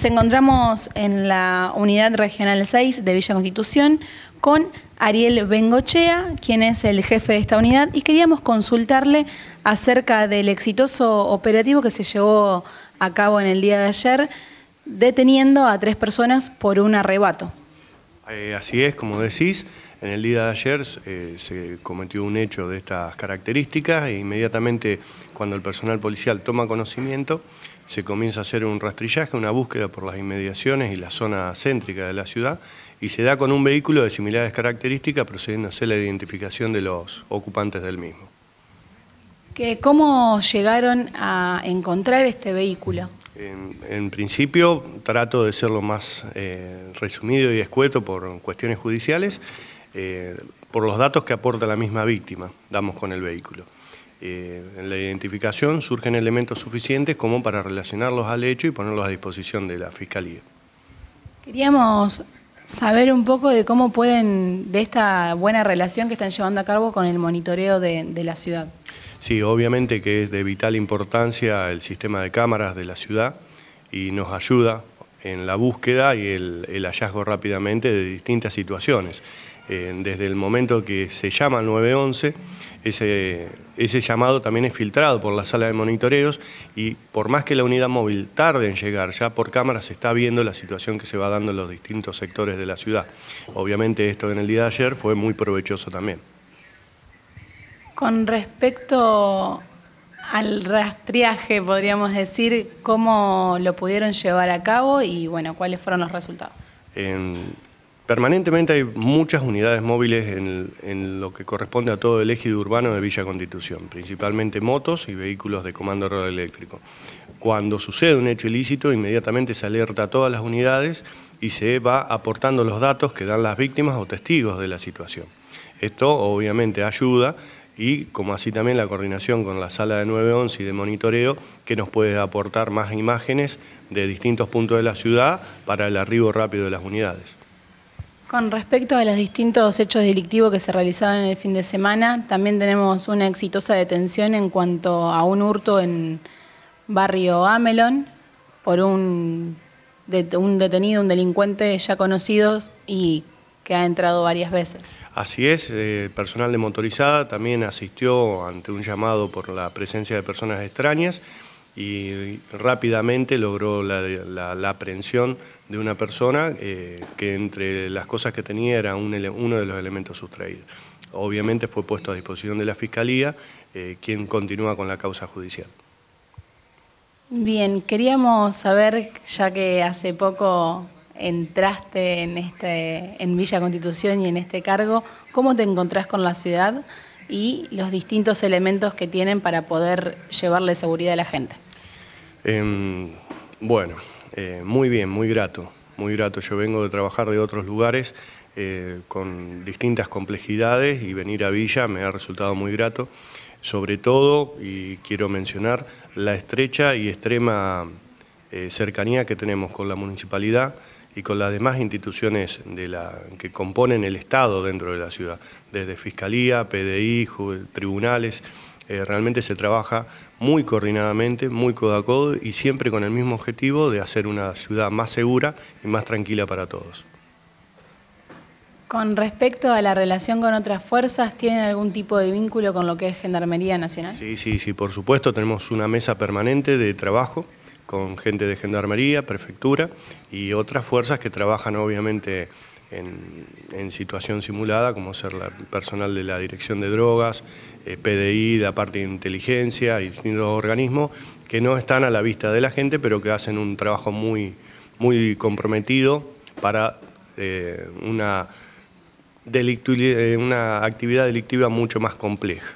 Nos encontramos en la Unidad Regional 6 de Villa Constitución con Ariel Bengochea, quien es el jefe de esta unidad, y queríamos consultarle acerca del exitoso operativo que se llevó a cabo en el día de ayer, deteniendo a tres personas por un arrebato. Eh, así es, como decís, en el día de ayer eh, se cometió un hecho de estas características e inmediatamente cuando el personal policial toma conocimiento se comienza a hacer un rastrillaje, una búsqueda por las inmediaciones y la zona céntrica de la ciudad y se da con un vehículo de similares características procediendo a hacer la identificación de los ocupantes del mismo. ¿Cómo llegaron a encontrar este vehículo? En, principio trato de ser lo más eh, resumido y escueto por cuestiones judiciales, eh, por los datos que aporta la misma víctima, damos con el vehículo. Eh, en la identificación surgen elementos suficientes como para relacionarlos al hecho y ponerlos a disposición de la Fiscalía. Queríamos saber un poco de cómo pueden, de esta buena relación que están llevando a cabo con el monitoreo de, la ciudad. Sí, obviamente que es de vital importancia el sistema de cámaras de la ciudad y nos ayuda en la búsqueda y el hallazgo rápidamente de distintas situaciones desde el momento que se llama 911, ese, ese llamado también es filtrado por la sala de monitoreos y por más que la unidad móvil tarde en llegar, ya por cámara se está viendo la situación que se va dando en los distintos sectores de la ciudad. Obviamente esto en el día de ayer fue muy provechoso también. Con respecto al rastreaje, podríamos decir, ¿cómo lo pudieron llevar a cabo y bueno, cuáles fueron los resultados? En Permanentemente hay muchas unidades móviles en, lo que corresponde a todo el ejido urbano de Villa Constitución, principalmente motos y vehículos de comando de eléctrico. Cuando sucede un hecho ilícito, inmediatamente se alerta a todas las unidades y se va aportando los datos que dan las víctimas o testigos de la situación. Esto obviamente ayuda y como así también la coordinación con la sala de 911 y de monitoreo que nos puede aportar más imágenes de distintos puntos de la ciudad para el arribo rápido de las unidades. Con respecto a los distintos hechos delictivos que se realizaron en el fin de semana, también tenemos una exitosa detención en cuanto a un hurto en barrio Amelon por un, un detenido, un delincuente ya conocido y que ha entrado varias veces. Así es, eh, el personal de motorizada también asistió ante un llamado por la presencia de personas extrañas y rápidamente logró la aprehensión de una persona eh, que entre las cosas que tenía era uno de los elementos sustraídos. Obviamente fue puesto a disposición de la Fiscalía, eh, quien continúa con la causa judicial. Bien, queríamos saber, ya que hace poco entraste en, este, en Villa Constitución y en este cargo, ¿cómo te encontrás con la ciudad y los distintos elementos que tienen para poder llevarle seguridad a la gente? Em, bueno, eh, muy bien, muy grato, muy grato. Yo vengo de trabajar de otros lugares eh, con distintas complejidades y venir a Villa me ha resultado muy grato. Sobre todo, y quiero mencionar, la estrecha y extrema eh, cercanía que tenemos con la municipalidad y con las demás instituciones de la, que componen el Estado dentro de la ciudad, desde Fiscalía, PDI, tribunales. Eh, realmente se trabaja muy coordinadamente, muy codo a codo y siempre con el mismo objetivo de hacer una ciudad más segura y más tranquila para todos. Con respecto a la relación con otras fuerzas, ¿tienen algún tipo de vínculo con lo que es Gendarmería Nacional? Sí, sí, sí, por supuesto, tenemos una mesa permanente de trabajo con gente de Gendarmería, Prefectura y otras fuerzas que trabajan obviamente en, situación simulada, como ser la, personal de la Dirección de Drogas, eh, PDI, la parte de inteligencia y distintos organismos que no están a la vista de la gente, pero que hacen un trabajo muy, muy comprometido para eh, eh, una actividad delictiva mucho más compleja.